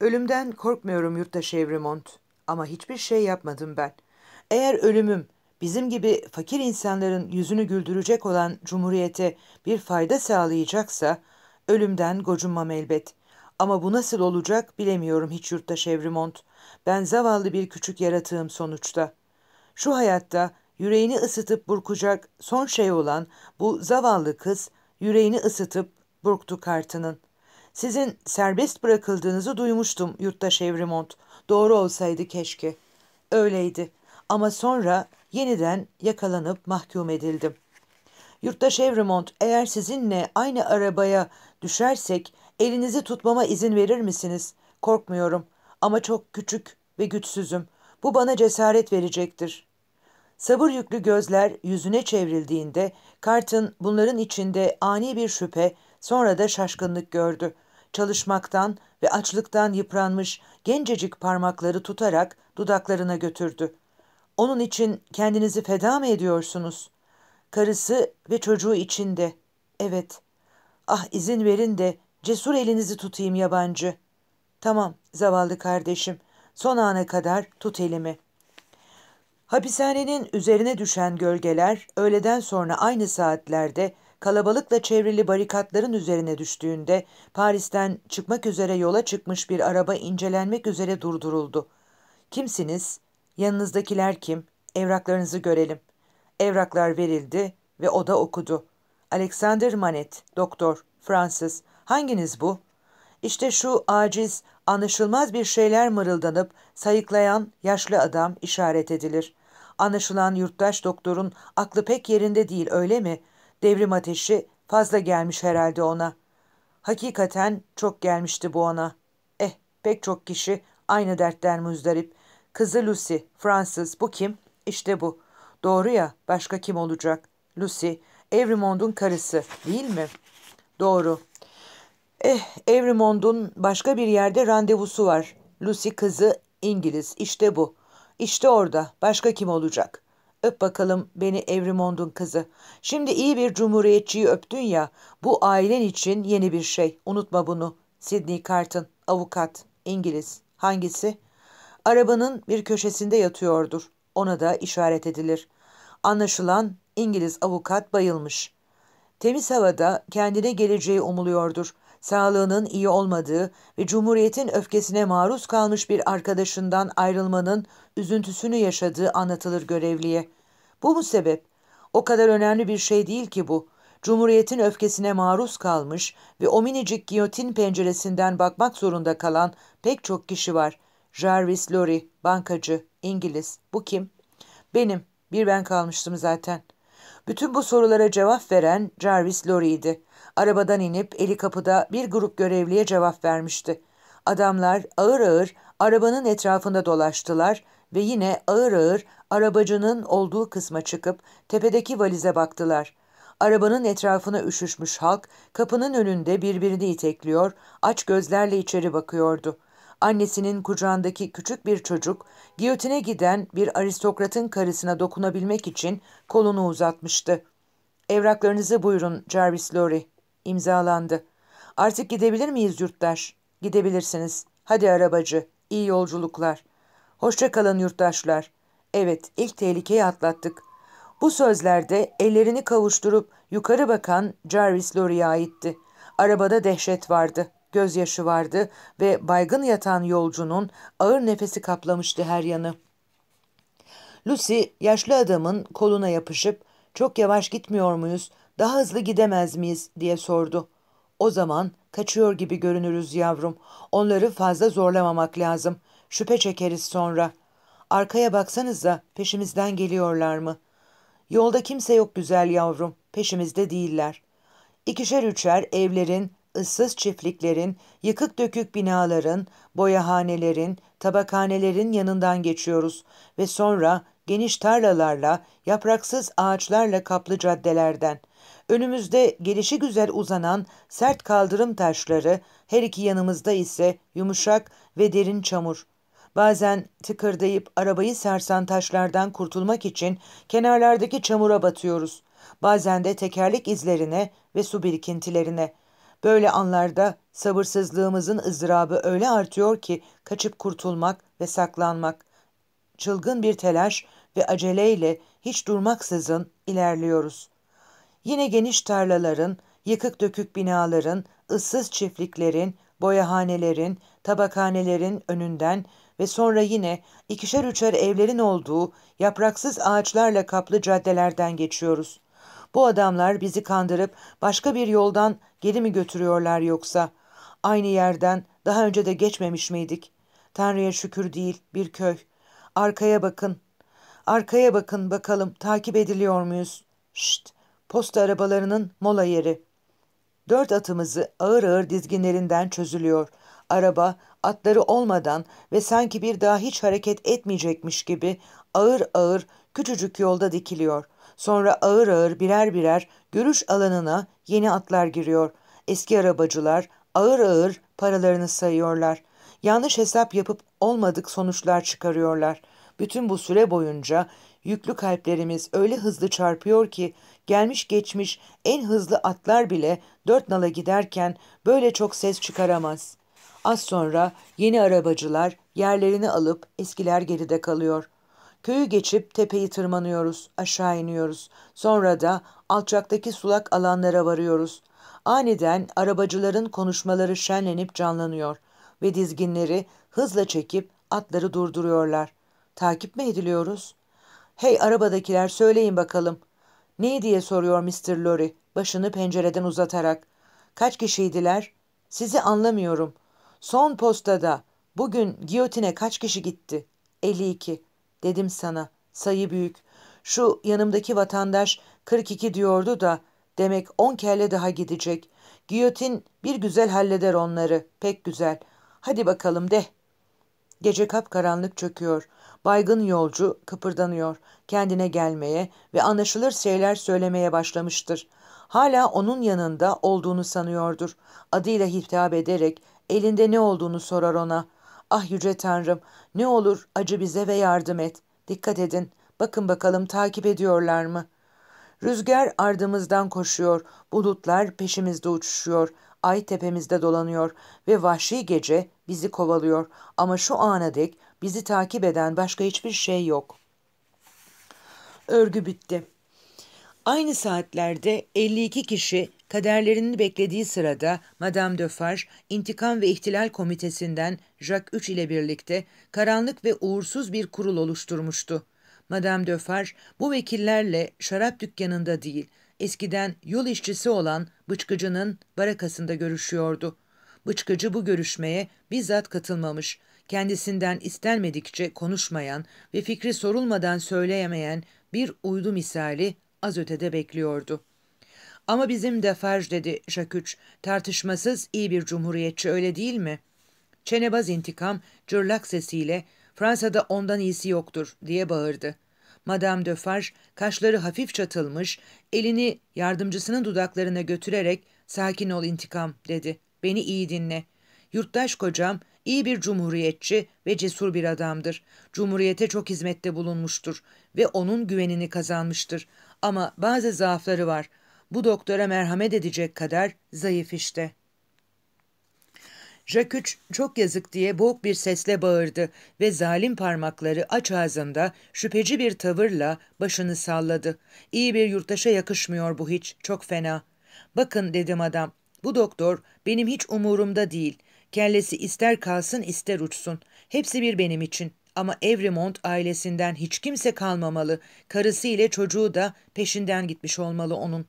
Ölümden korkmuyorum yurttaş Evremont ama hiçbir şey yapmadım ben. Eğer ölümüm bizim gibi fakir insanların yüzünü güldürecek olan cumhuriyete bir fayda sağlayacaksa ölümden gocunmam elbet. Ama bu nasıl olacak bilemiyorum hiç yurttaş Evrimont. Ben zavallı bir küçük yaratığım sonuçta. Şu hayatta yüreğini ısıtıp burkacak son şey olan bu zavallı kız yüreğini ısıtıp burktu kartının. Sizin serbest bırakıldığınızı duymuştum yurttaş Evrimont. Doğru olsaydı keşke. Öyleydi. Ama sonra yeniden yakalanıp mahkum edildim. Yurttaş Evrimont eğer sizinle aynı arabaya düşersek elinizi tutmama izin verir misiniz? Korkmuyorum ama çok küçük ve güçsüzüm. Bu bana cesaret verecektir. Sabır yüklü gözler yüzüne çevrildiğinde Carton bunların içinde ani bir şüphe sonra da şaşkınlık gördü.'' çalışmaktan ve açlıktan yıpranmış gencecik parmakları tutarak dudaklarına götürdü. Onun için kendinizi feda mı ediyorsunuz? Karısı ve çocuğu için de. Evet. Ah izin verin de cesur elinizi tutayım yabancı. Tamam zavallı kardeşim. Son ana kadar tut elimi. Hapishanenin üzerine düşen gölgeler öğleden sonra aynı saatlerde kalabalıkla çevrili barikatların üzerine düştüğünde Paris'ten çıkmak üzere yola çıkmış bir araba incelenmek üzere durduruldu. Kimsiniz? Yanınızdakiler kim? Evraklarınızı görelim. Evraklar verildi ve o da okudu. Alexander Manet, doktor, Fransız. Hanginiz bu? İşte şu aciz, anlaşılmaz bir şeyler mırıldanıp sayıklayan yaşlı adam işaret edilir. Anlaşılan yurttaş doktorun aklı pek yerinde değil öyle mi?'' Devrim ateşi fazla gelmiş herhalde ona. Hakikaten çok gelmişti bu ona. Eh pek çok kişi aynı dertler müzdarip. Kızı Lucy, Fransız bu kim? İşte bu. Doğru ya başka kim olacak? Lucy, Evrimond'un karısı değil mi? Doğru. Eh Evrimond'un başka bir yerde randevusu var. Lucy kızı İngiliz işte bu. İşte orada başka kim olacak?'' Öp bakalım beni Evrimond'un kızı. Şimdi iyi bir cumhuriyetçiyi öptün ya. Bu ailen için yeni bir şey. Unutma bunu. Sidney Carton, avukat, İngiliz. Hangisi? Arabanın bir köşesinde yatıyordur. Ona da işaret edilir. Anlaşılan İngiliz avukat bayılmış. Temiz havada kendine geleceği umuluyordur. Sağlığının iyi olmadığı ve Cumhuriyet'in öfkesine maruz kalmış bir arkadaşından ayrılmanın üzüntüsünü yaşadığı anlatılır görevliye. Bu mu sebep? O kadar önemli bir şey değil ki bu. Cumhuriyetin öfkesine maruz kalmış ve o minicik giyotin penceresinden bakmak zorunda kalan pek çok kişi var. Jarvis Lorry, bankacı, İngiliz. Bu kim? Benim. Bir ben kalmıştım zaten. Bütün bu sorulara cevap veren Jarvis Lorry'ydi. Arabadan inip eli kapıda bir grup görevliye cevap vermişti. Adamlar ağır ağır arabanın etrafında dolaştılar ve yine ağır ağır arabacının olduğu kısma çıkıp tepedeki valize baktılar. Arabanın etrafına üşüşmüş halk kapının önünde birbirini itekliyor, aç gözlerle içeri bakıyordu. Annesinin kucağındaki küçük bir çocuk, giyotine giden bir aristokratın karısına dokunabilmek için kolunu uzatmıştı. ''Evraklarınızı buyurun Jarvis Lorry.'' imzalandı. ''Artık gidebilir miyiz yurttaş?'' ''Gidebilirsiniz. Hadi arabacı. İyi yolculuklar.'' Hoşça kalın yurttaşlar. Evet, ilk tehlikeyi atlattık. Bu sözlerde ellerini kavuşturup yukarı bakan Jarvis Lorry'e aitti. Arabada dehşet vardı, gözyaşı vardı ve baygın yatan yolcunun ağır nefesi kaplamıştı her yanı. Lucy, yaşlı adamın koluna yapışıp ''Çok yavaş gitmiyor muyuz, daha hızlı gidemez miyiz?'' diye sordu. ''O zaman kaçıyor gibi görünürüz yavrum. Onları fazla zorlamamak lazım. Şüphe çekeriz sonra.'' Arkaya baksanız da peşimizden geliyorlar mı? Yolda kimse yok güzel yavrum, peşimizde değiller. İkişer üçer evlerin, ıssız çiftliklerin, yıkık dökük binaların, boyahanelerin, tabakhanelerin yanından geçiyoruz ve sonra geniş tarlalarla, yapraksız ağaçlarla kaplı caddelerden. Önümüzde gelişi güzel uzanan sert kaldırım taşları, her iki yanımızda ise yumuşak ve derin çamur. Bazen tıkırdayıp arabayı sarsan taşlardan kurtulmak için kenarlardaki çamura batıyoruz. Bazen de tekerlek izlerine ve su birikintilerine. Böyle anlarda sabırsızlığımızın ızdırabı öyle artıyor ki kaçıp kurtulmak ve saklanmak. Çılgın bir telaş ve aceleyle hiç durmaksızın ilerliyoruz. Yine geniş tarlaların, yıkık dökük binaların, ıssız çiftliklerin, boyahanelerin, tabakhanelerin önünden ve sonra yine ikişer üçer evlerin olduğu yapraksız ağaçlarla kaplı caddelerden geçiyoruz. Bu adamlar bizi kandırıp başka bir yoldan geri mi götürüyorlar yoksa? Aynı yerden daha önce de geçmemiş miydik? Tanrı'ya şükür değil bir köy. Arkaya bakın. Arkaya bakın bakalım takip ediliyor muyuz? Şşt posta arabalarının mola yeri. Dört atımızı ağır ağır dizginlerinden çözülüyor. Araba atları olmadan ve sanki bir daha hiç hareket etmeyecekmiş gibi ağır ağır küçücük yolda dikiliyor. Sonra ağır ağır birer birer görüş alanına yeni atlar giriyor. Eski arabacılar ağır ağır paralarını sayıyorlar. Yanlış hesap yapıp olmadık sonuçlar çıkarıyorlar. Bütün bu süre boyunca yüklü kalplerimiz öyle hızlı çarpıyor ki gelmiş geçmiş en hızlı atlar bile dört nala giderken böyle çok ses çıkaramaz.'' Az sonra yeni arabacılar yerlerini alıp eskiler geride kalıyor. Köyü geçip tepeyi tırmanıyoruz, aşağı iniyoruz. Sonra da alçaktaki sulak alanlara varıyoruz. Aniden arabacıların konuşmaları şenlenip canlanıyor ve dizginleri hızla çekip atları durduruyorlar. Takip mi ediliyoruz? Hey arabadakiler söyleyin bakalım. Ne diye soruyor Mr. Lorry başını pencereden uzatarak. Kaç kişiydiler? Sizi anlamıyorum.'' Son postada bugün giyotine kaç kişi gitti? 52. Dedim sana sayı büyük. Şu yanımdaki vatandaş 42 diyordu da demek 10 kelle daha gidecek. Giyotin bir güzel halleder onları. Pek güzel. Hadi bakalım de. Gece kapkaranlık çöküyor. Baygın yolcu kıpırdanıyor. Kendine gelmeye ve anlaşılır şeyler söylemeye başlamıştır. Hala onun yanında olduğunu sanıyordur. Adıyla hitap ederek Elinde ne olduğunu sorar ona. Ah yüce tanrım ne olur acı bize ve yardım et. Dikkat edin bakın bakalım takip ediyorlar mı? Rüzgar ardımızdan koşuyor, bulutlar peşimizde uçuşuyor, ay tepemizde dolanıyor ve vahşi gece bizi kovalıyor ama şu ana dek bizi takip eden başka hiçbir şey yok. Örgü bitti. Aynı saatlerde 52 kişi kaderlerini beklediği sırada Madame Defarge, İntikam ve İhtilal Komitesi'nden Jacques 3 ile birlikte karanlık ve uğursuz bir kurul oluşturmuştu. Madame Defarge bu vekillerle şarap dükkanında değil, eskiden yol işçisi olan Bıçkıcı'nın barakasında görüşüyordu. Bıçkıcı bu görüşmeye bizzat katılmamış, kendisinden istenmedikçe konuşmayan ve fikri sorulmadan söyleyemeyen bir uydu misali az ötede bekliyordu. Ama bizim defarj dedi Şaküç. Tartışmasız iyi bir cumhuriyetçi öyle değil mi? Çenebaz intikam cırlak sesiyle Fransa'da ondan iyisi yoktur diye bağırdı. Madame Defarge kaşları hafif çatılmış, elini yardımcısının dudaklarına götürerek sakin ol intikam dedi. Beni iyi dinle. Yurttaş kocam iyi bir cumhuriyetçi ve cesur bir adamdır. Cumhuriyete çok hizmette bulunmuştur ve onun güvenini kazanmıştır. Ama bazı zaafları var.'' bu doktora merhamet edecek kadar zayıf işte. Jaküç çok yazık diye boğuk bir sesle bağırdı ve zalim parmakları aç ağzında şüpheci bir tavırla başını salladı. İyi bir yurttaşa yakışmıyor bu hiç, çok fena. Bakın dedim adam, bu doktor benim hiç umurumda değil. Kellesi ister kalsın ister uçsun. Hepsi bir benim için. Ama Evrimont ailesinden hiç kimse kalmamalı. Karısı ile çocuğu da peşinden gitmiş olmalı onun.''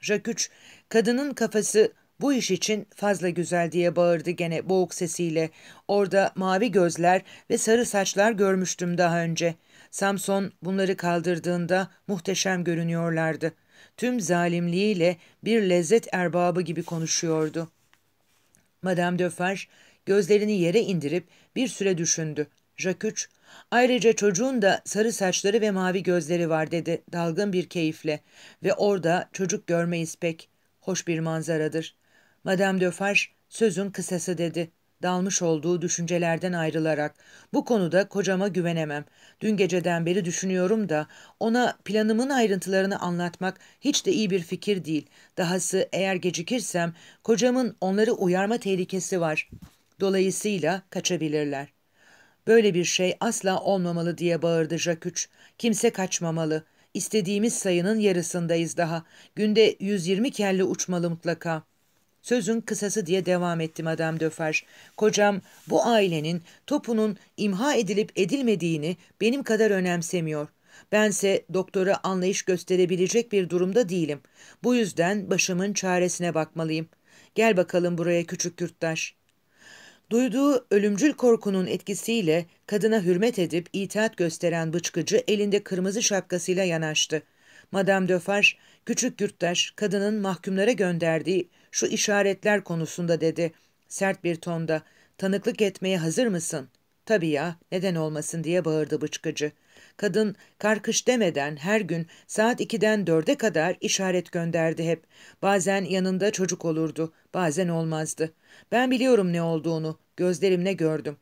Jack kadının kafası bu iş için fazla güzel diye bağırdı gene boğuk sesiyle. Orada mavi gözler ve sarı saçlar görmüştüm daha önce. Samson bunları kaldırdığında muhteşem görünüyorlardı. Tüm zalimliğiyle bir lezzet erbabı gibi konuşuyordu. Madame Döfer gözlerini yere indirip bir süre düşündü. Jacques Ayrıca çocuğun da sarı saçları ve mavi gözleri var dedi dalgın bir keyifle ve orada çocuk görmeyiz pek. Hoş bir manzaradır. Madame Defarge sözün kısası dedi dalmış olduğu düşüncelerden ayrılarak. Bu konuda kocama güvenemem. Dün geceden beri düşünüyorum da ona planımın ayrıntılarını anlatmak hiç de iyi bir fikir değil. Dahası eğer gecikirsem kocamın onları uyarma tehlikesi var. Dolayısıyla kaçabilirler. Böyle bir şey asla olmamalı diye bağırdı Jaküç. Kimse kaçmamalı. İstediğimiz sayının yarısındayız daha. Günde 120 kelle uçmalı mutlaka. Sözün kısası diye devam ettim Adam Döfer. Kocam bu ailenin topunun imha edilip edilmediğini benim kadar önemsemiyor. Bense doktora anlayış gösterebilecek bir durumda değilim. Bu yüzden başımın çaresine bakmalıyım. Gel bakalım buraya küçük yurttaş.'' Duyduğu ölümcül korkunun etkisiyle kadına hürmet edip itaat gösteren bıçkıcı elinde kırmızı şapkasıyla yanaştı. Madame Defarge, küçük yurttaş kadının mahkumlara gönderdiği şu işaretler konusunda dedi. Sert bir tonda, tanıklık etmeye hazır mısın? Tabii ya, neden olmasın diye bağırdı bıçkıcı. Kadın karkış demeden her gün saat 2'den 4'e kadar işaret gönderdi hep. Bazen yanında çocuk olurdu, bazen olmazdı. Ben biliyorum ne olduğunu, gözlerimle gördüm.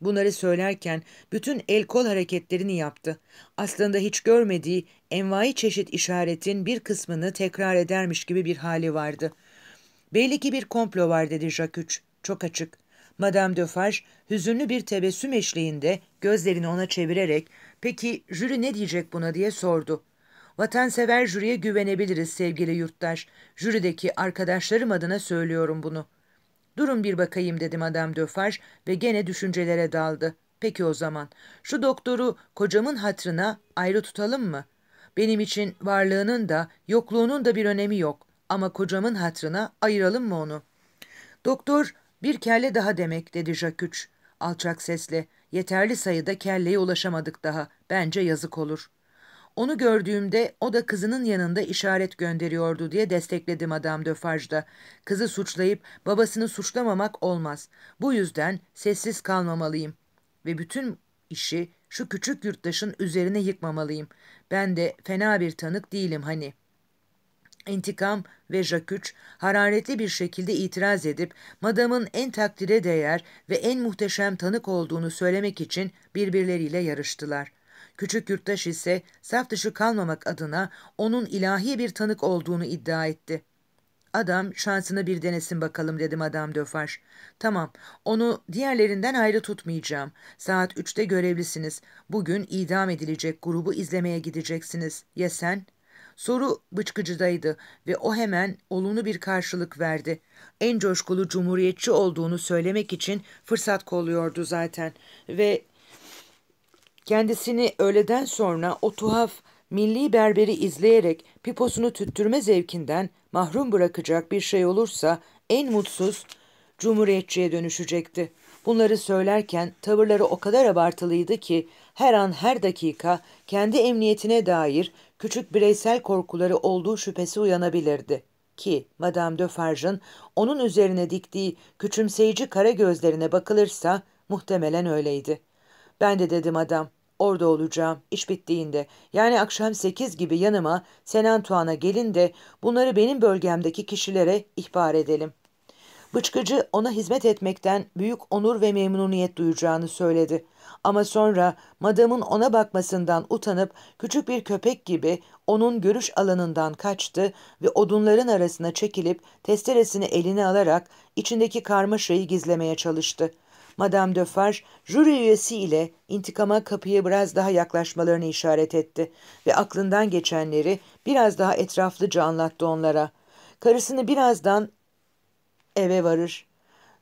Bunları söylerken bütün el kol hareketlerini yaptı. Aslında hiç görmediği envai çeşit işaretin bir kısmını tekrar edermiş gibi bir hali vardı. Belli ki bir komplo var dedi Jacques Çok açık. Madame Defarge hüzünlü bir tebessüm eşliğinde gözlerini ona çevirerek Peki jüri ne diyecek buna diye sordu. Vatansever jüriye güvenebiliriz sevgili yurttaş. Jürideki arkadaşlarım adına söylüyorum bunu. Durun bir bakayım dedim adam Döfaj ve gene düşüncelere daldı. Peki o zaman şu doktoru kocamın hatrına ayrı tutalım mı? Benim için varlığının da yokluğunun da bir önemi yok ama kocamın hatrına ayıralım mı onu? Doktor bir kelle daha demek dedi Jaküç alçak sesle. Yeterli sayıda kelleye ulaşamadık daha. Bence yazık olur. Onu gördüğümde o da kızının yanında işaret gönderiyordu diye destekledim adam Döfarj'da. Kızı suçlayıp babasını suçlamamak olmaz. Bu yüzden sessiz kalmamalıyım. Ve bütün işi şu küçük yurttaşın üzerine yıkmamalıyım. Ben de fena bir tanık değilim hani.'' İntikam ve Jaküç hararetli bir şekilde itiraz edip madamın en takdire değer ve en muhteşem tanık olduğunu söylemek için birbirleriyle yarıştılar.'' Küçük yurttaş ise saf dışı kalmamak adına onun ilahi bir tanık olduğunu iddia etti. Adam şansını bir denesin bakalım dedim adam Döfar. Tamam onu diğerlerinden ayrı tutmayacağım. Saat üçte görevlisiniz. Bugün idam edilecek grubu izlemeye gideceksiniz. Ya sen?'' Soru bıçkıcıdaydı ve o hemen olumlu bir karşılık verdi. En coşkulu cumhuriyetçi olduğunu söylemek için fırsat kolluyordu zaten ve Kendisini öğleden sonra o tuhaf milli berberi izleyerek piposunu tüttürme zevkinden mahrum bırakacak bir şey olursa en mutsuz cumhuriyetçiye dönüşecekti. Bunları söylerken tavırları o kadar abartılıydı ki her an her dakika kendi emniyetine dair küçük bireysel korkuları olduğu şüphesi uyanabilirdi. Ki Madame Defarge'ın onun üzerine diktiği küçümseyici kara gözlerine bakılırsa muhtemelen öyleydi.'' Ben de dedim adam. Orada olacağım iş bittiğinde. Yani akşam sekiz gibi yanıma Senantuan'a gelin de bunları benim bölgemdeki kişilere ihbar edelim. Bıçkıcı ona hizmet etmekten büyük onur ve memnuniyet duyacağını söyledi. Ama sonra madamın ona bakmasından utanıp küçük bir köpek gibi onun görüş alanından kaçtı ve odunların arasına çekilip testeresini eline alarak içindeki karmaşayı gizlemeye çalıştı.'' Madame Döfer, jüri üyesi ile intikama kapıyı biraz daha yaklaşmalarını işaret etti ve aklından geçenleri biraz daha etraflıca anlattı onlara. Karısını birazdan eve varır.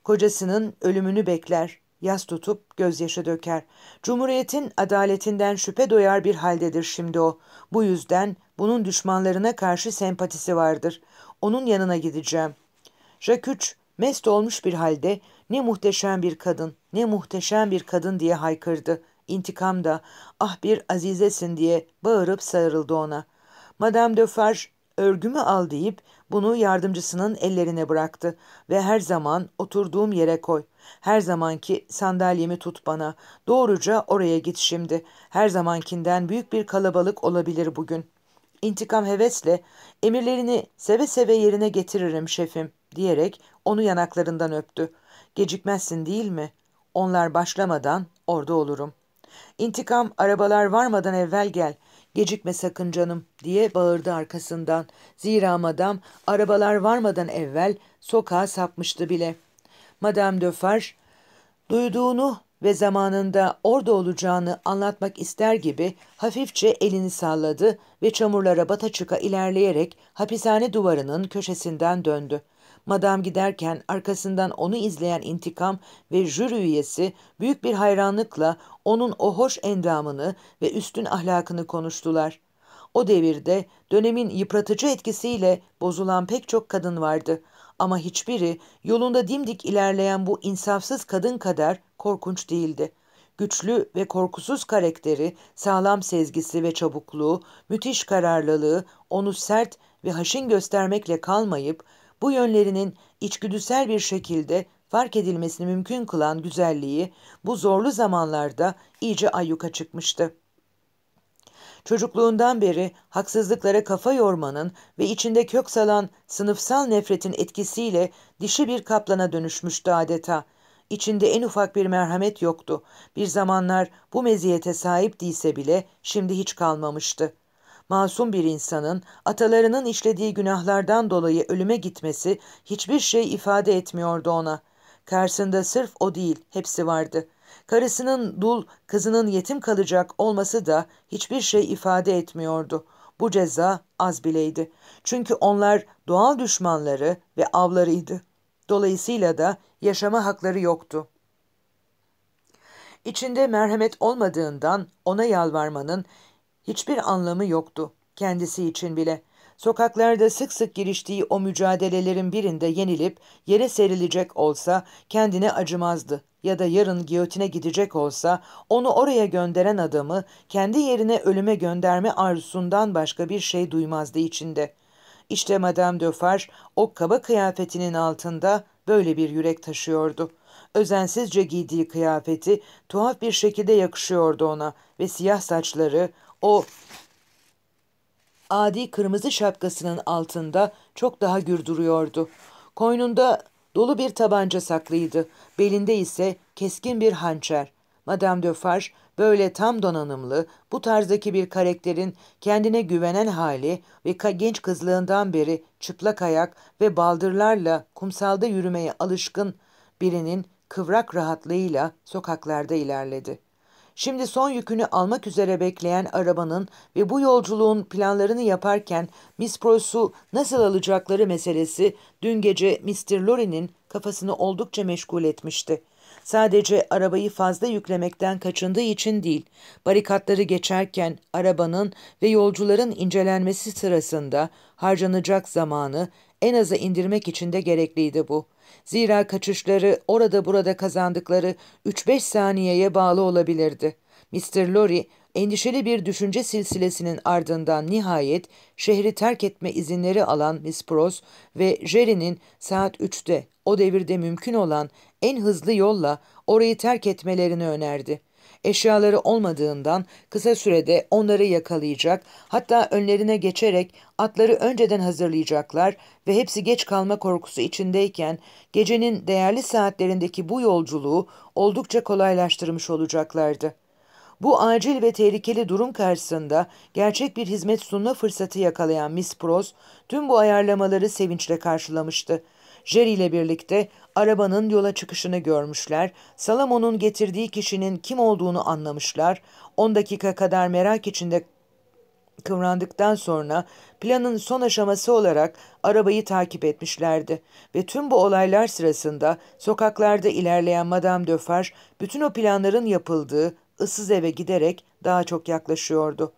Kocasının ölümünü bekler. Yas tutup gözyaşı döker. Cumhuriyetin adaletinden şüphe doyar bir haldedir şimdi o. Bu yüzden bunun düşmanlarına karşı sempatisi vardır. Onun yanına gideceğim. Jacques Mest olmuş bir halde ne muhteşem bir kadın, ne muhteşem bir kadın diye haykırdı. İntikam da ah bir azizesin diye bağırıp sarıldı ona. Madame de Farge örgümü al deyip bunu yardımcısının ellerine bıraktı ve her zaman oturduğum yere koy. Her zamanki sandalyemi tut bana. Doğruca oraya git şimdi. Her zamankinden büyük bir kalabalık olabilir bugün. İntikam hevesle emirlerini seve seve yerine getiririm şefim.'' diyerek onu yanaklarından öptü. Gecikmezsin değil mi? Onlar başlamadan orada olurum. İntikam arabalar varmadan evvel gel. Gecikme sakın canım diye bağırdı arkasından. Zira madam arabalar varmadan evvel sokağa sapmıştı bile. Madame Döfarge duyduğunu ve zamanında orada olacağını anlatmak ister gibi hafifçe elini salladı ve çamurlara bata çıka ilerleyerek hapishane duvarının köşesinden döndü. Madam giderken arkasından onu izleyen intikam ve jüri üyesi büyük bir hayranlıkla onun o hoş endamını ve üstün ahlakını konuştular. O devirde dönemin yıpratıcı etkisiyle bozulan pek çok kadın vardı ama hiçbiri yolunda dimdik ilerleyen bu insafsız kadın kadar korkunç değildi.'' güçlü ve korkusuz karakteri, sağlam sezgisi ve çabukluğu, müthiş kararlılığı onu sert ve haşin göstermekle kalmayıp bu yönlerinin içgüdüsel bir şekilde fark edilmesini mümkün kılan güzelliği bu zorlu zamanlarda iyice ayyuka çıkmıştı. Çocukluğundan beri haksızlıklara kafa yormanın ve içinde kök salan sınıfsal nefretin etkisiyle dişi bir kaplana dönüşmüştü adeta. İçinde en ufak bir merhamet yoktu. Bir zamanlar bu meziyete sahip değilse bile şimdi hiç kalmamıştı masum bir insanın atalarının işlediği günahlardan dolayı ölüme gitmesi hiçbir şey ifade etmiyordu ona. Karşısında sırf o değil, hepsi vardı. Karısının dul, kızının yetim kalacak olması da hiçbir şey ifade etmiyordu. Bu ceza az bileydi. Çünkü onlar doğal düşmanları ve avlarıydı. Dolayısıyla da yaşama hakları yoktu. İçinde merhamet olmadığından ona yalvarmanın Hiçbir anlamı yoktu kendisi için bile. Sokaklarda sık sık giriştiği o mücadelelerin birinde yenilip yere serilecek olsa kendine acımazdı ya da yarın giyotine gidecek olsa onu oraya gönderen adamı kendi yerine ölüme gönderme arzusundan başka bir şey duymazdı içinde. İşte Madame Döfar o kaba kıyafetinin altında böyle bir yürek taşıyordu. Özensizce giydiği kıyafeti tuhaf bir şekilde yakışıyordu ona ve siyah saçları, o adi kırmızı şapkasının altında çok daha gür duruyordu. Koynunda dolu bir tabanca saklıydı. Belinde ise keskin bir hançer. Madame Defarge böyle tam donanımlı, bu tarzdaki bir karakterin kendine güvenen hali ve genç kızlığından beri çıplak ayak ve baldırlarla kumsalda yürümeye alışkın birinin kıvrak rahatlığıyla sokaklarda ilerledi. Şimdi son yükünü almak üzere bekleyen arabanın ve bu yolculuğun planlarını yaparken Miss Pross'u nasıl alacakları meselesi dün gece Mr. Lorry'nin kafasını oldukça meşgul etmişti. Sadece arabayı fazla yüklemekten kaçındığı için değil, barikatları geçerken arabanın ve yolcuların incelenmesi sırasında harcanacak zamanı en aza indirmek için de gerekliydi bu. Zira kaçışları orada burada kazandıkları 3-5 saniyeye bağlı olabilirdi. Mr. Lorry endişeli bir düşünce silsilesinin ardından nihayet şehri terk etme izinleri alan Miss Pross ve Jerry'nin saat 3'te o devirde mümkün olan en hızlı yolla orayı terk etmelerini önerdi. Eşyaları olmadığından kısa sürede onları yakalayacak, hatta önlerine geçerek atları önceden hazırlayacaklar ve hepsi geç kalma korkusu içindeyken gecenin değerli saatlerindeki bu yolculuğu oldukça kolaylaştırmış olacaklardı. Bu acil ve tehlikeli durum karşısında gerçek bir hizmet sunma fırsatı yakalayan Miss Pross tüm bu ayarlamaları sevinçle karşılamıştı. Jerry ile birlikte arabanın yola çıkışını görmüşler, Salomon'un getirdiği kişinin kim olduğunu anlamışlar, 10 dakika kadar merak içinde kıvrandıktan sonra planın son aşaması olarak arabayı takip etmişlerdi ve tüm bu olaylar sırasında sokaklarda ilerleyen Madame Defarge bütün o planların yapıldığı ıssız eve giderek daha çok yaklaşıyordu.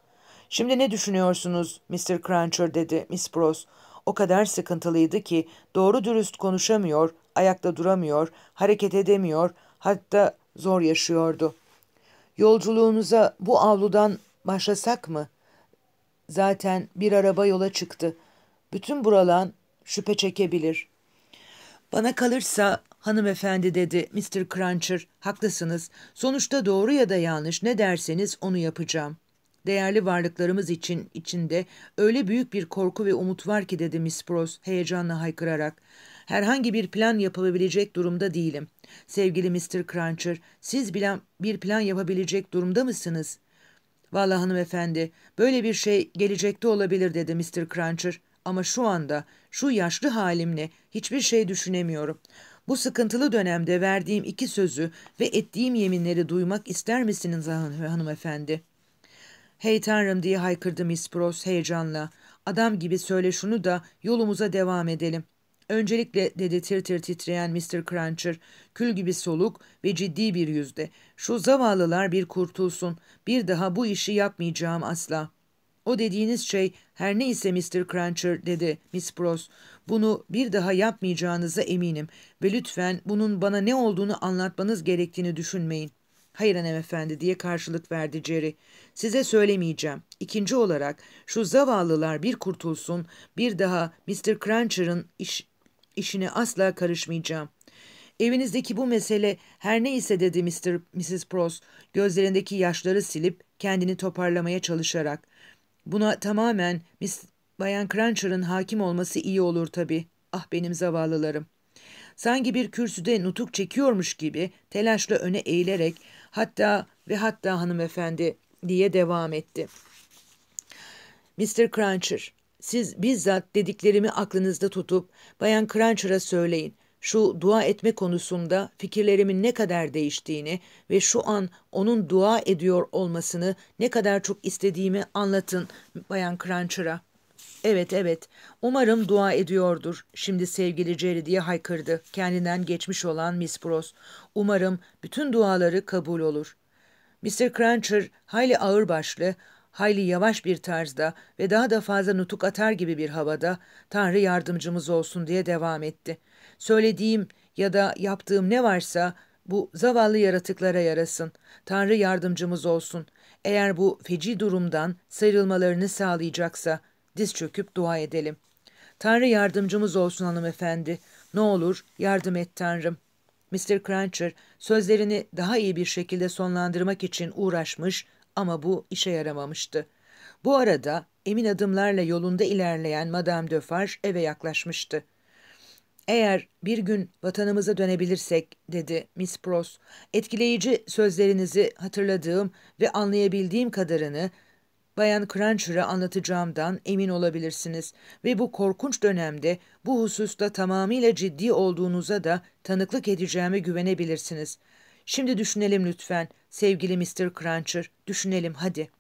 ''Şimdi ne düşünüyorsunuz Mr. Cruncher?'' dedi Miss Bros o kadar sıkıntılıydı ki doğru dürüst konuşamıyor, ayakta duramıyor, hareket edemiyor, hatta zor yaşıyordu. Yolculuğumuza bu avludan başlasak mı? Zaten bir araba yola çıktı. Bütün buralan şüphe çekebilir. Bana kalırsa hanımefendi dedi Mr. Cruncher, haklısınız. Sonuçta doğru ya da yanlış ne derseniz onu yapacağım değerli varlıklarımız için içinde öyle büyük bir korku ve umut var ki dedi Miss Pross heyecanla haykırarak. Herhangi bir plan yapılabilecek durumda değilim. Sevgili Mr. Cruncher, siz bilen bir plan yapabilecek durumda mısınız? Vallahi hanımefendi, böyle bir şey gelecekte olabilir dedi Mr. Cruncher. Ama şu anda, şu yaşlı halimle hiçbir şey düşünemiyorum. Bu sıkıntılı dönemde verdiğim iki sözü ve ettiğim yeminleri duymak ister misiniz hanımefendi?'' Hey tanrım diye haykırdı Miss Pross heyecanla. Adam gibi söyle şunu da yolumuza devam edelim. Öncelikle dedi tir tir titreyen Mr. Cruncher, kül gibi soluk ve ciddi bir yüzde. Şu zavallılar bir kurtulsun. Bir daha bu işi yapmayacağım asla. O dediğiniz şey her neyse Mr. Cruncher dedi Miss Pross. Bunu bir daha yapmayacağınıza eminim ve lütfen bunun bana ne olduğunu anlatmanız gerektiğini düşünmeyin.'' Hayır hanımefendi diye karşılık verdi Jerry. Size söylemeyeceğim. İkinci olarak şu zavallılar bir kurtulsun, bir daha Mr. Cruncher'ın iş, işine asla karışmayacağım. Evinizdeki bu mesele her neyse dedi Mr. Mrs. Pross gözlerindeki yaşları silip kendini toparlamaya çalışarak. Buna tamamen Miss Bayan Cruncher'ın hakim olması iyi olur tabii. Ah benim zavallılarım. Sanki bir kürsüde nutuk çekiyormuş gibi telaşla öne eğilerek Hatta ve hatta hanımefendi diye devam etti. Mr. Cruncher, siz bizzat dediklerimi aklınızda tutup Bayan Cruncher'a söyleyin. Şu dua etme konusunda fikirlerimin ne kadar değiştiğini ve şu an onun dua ediyor olmasını ne kadar çok istediğimi anlatın Bayan Cruncher'a.'' Evet evet umarım dua ediyordur şimdi sevgili Jerry diye haykırdı kendinden geçmiş olan Miss Bros. Umarım bütün duaları kabul olur. Mr. Cruncher hayli ağırbaşlı, hayli yavaş bir tarzda ve daha da fazla nutuk atar gibi bir havada Tanrı yardımcımız olsun diye devam etti. Söylediğim ya da yaptığım ne varsa bu zavallı yaratıklara yarasın. Tanrı yardımcımız olsun. Eğer bu feci durumdan sıyrılmalarını sağlayacaksa.'' diz çöküp dua edelim. Tanrı yardımcımız olsun hanımefendi. Ne olur yardım et Tanrım. Mr. Cruncher sözlerini daha iyi bir şekilde sonlandırmak için uğraşmış ama bu işe yaramamıştı. Bu arada emin adımlarla yolunda ilerleyen Madame Defarge eve yaklaşmıştı. Eğer bir gün vatanımıza dönebilirsek, dedi Miss Pross, etkileyici sözlerinizi hatırladığım ve anlayabildiğim kadarını Bayan Cruncher'ı anlatacağımdan emin olabilirsiniz ve bu korkunç dönemde bu hususta tamamıyla ciddi olduğunuza da tanıklık edeceğime güvenebilirsiniz. Şimdi düşünelim lütfen sevgili Mr. Cruncher, düşünelim hadi.''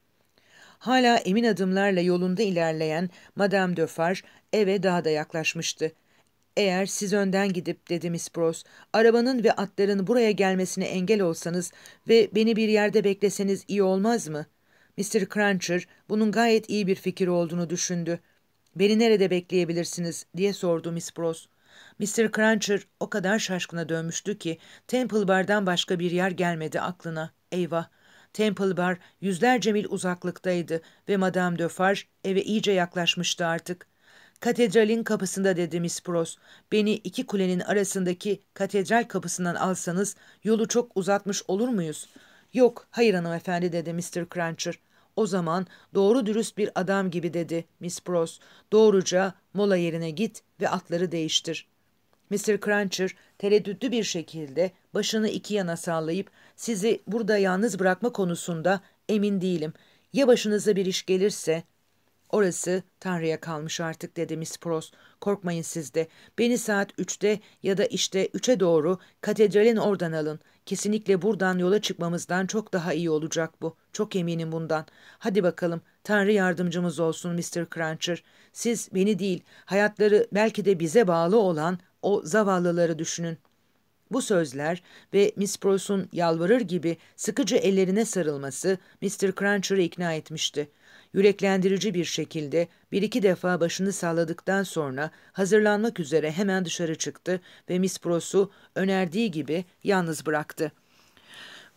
Hala emin adımlarla yolunda ilerleyen Madame Döfar eve daha da yaklaşmıştı. Eğer siz önden gidip dedi Miss Bros, arabanın ve atların buraya gelmesine engel olsanız ve beni bir yerde bekleseniz iyi olmaz mı? Mr. Cruncher bunun gayet iyi bir fikir olduğunu düşündü. Beni nerede bekleyebilirsiniz diye sordu Miss Bros. Mr. Cruncher o kadar şaşkına dönmüştü ki Temple Bar'dan başka bir yer gelmedi aklına. Eyvah! Temple Bar yüzlerce mil uzaklıktaydı ve Madame Defarge eve iyice yaklaşmıştı artık. Katedralin kapısında dedi Miss Pross. Beni iki kulenin arasındaki katedral kapısından alsanız yolu çok uzatmış olur muyuz? Yok hayır hanımefendi dedi Mr. Cruncher. O zaman doğru dürüst bir adam gibi dedi Miss Pross. Doğruca mola yerine git ve atları değiştir. Mr. Cruncher tereddütlü bir şekilde başını iki yana sallayıp sizi burada yalnız bırakma konusunda emin değilim. Ya başınıza bir iş gelirse Orası Tanrı'ya kalmış artık dedi Miss Pross. Korkmayın siz de. Beni saat üçte ya da işte üçe doğru katedralin oradan alın. Kesinlikle buradan yola çıkmamızdan çok daha iyi olacak bu. Çok eminim bundan. Hadi bakalım. Tanrı yardımcımız olsun Mr. Cruncher. Siz beni değil, hayatları belki de bize bağlı olan o zavallıları düşünün. Bu sözler ve Miss Pross'un yalvarır gibi sıkıcı ellerine sarılması Mr. Cruncher'ı ikna etmişti yüreklendirici bir şekilde bir iki defa başını salladıktan sonra hazırlanmak üzere hemen dışarı çıktı ve Miss Pros'u önerdiği gibi yalnız bıraktı.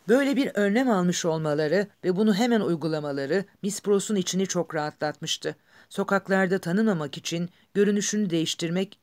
Böyle bir önlem almış olmaları ve bunu hemen uygulamaları Miss Pros'un içini çok rahatlatmıştı. Sokaklarda tanımamak için görünüşünü değiştirmek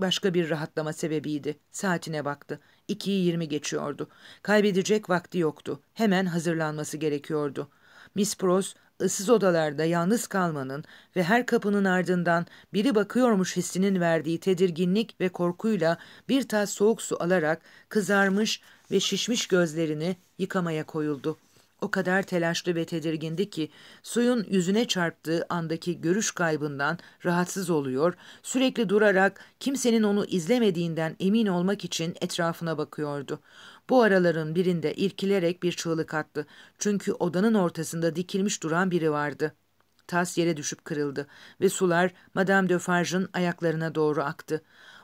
başka bir rahatlama sebebiydi. Saatine baktı. 2'yi 20 geçiyordu. Kaybedecek vakti yoktu. Hemen hazırlanması gerekiyordu. Miss Pross ıssız odalarda yalnız kalmanın ve her kapının ardından biri bakıyormuş hissinin verdiği tedirginlik ve korkuyla bir tas soğuk su alarak kızarmış ve şişmiş gözlerini yıkamaya koyuldu. O kadar telaşlı ve tedirgindi ki suyun yüzüne çarptığı andaki görüş kaybından rahatsız oluyor, sürekli durarak kimsenin onu izlemediğinden emin olmak için etrafına bakıyordu. Bu araların birinde irkilerek bir çığlık attı. Çünkü odanın ortasında dikilmiş duran biri vardı. Tas yere düşüp kırıldı ve sular Madame Defarge'ın ayaklarına doğru aktı.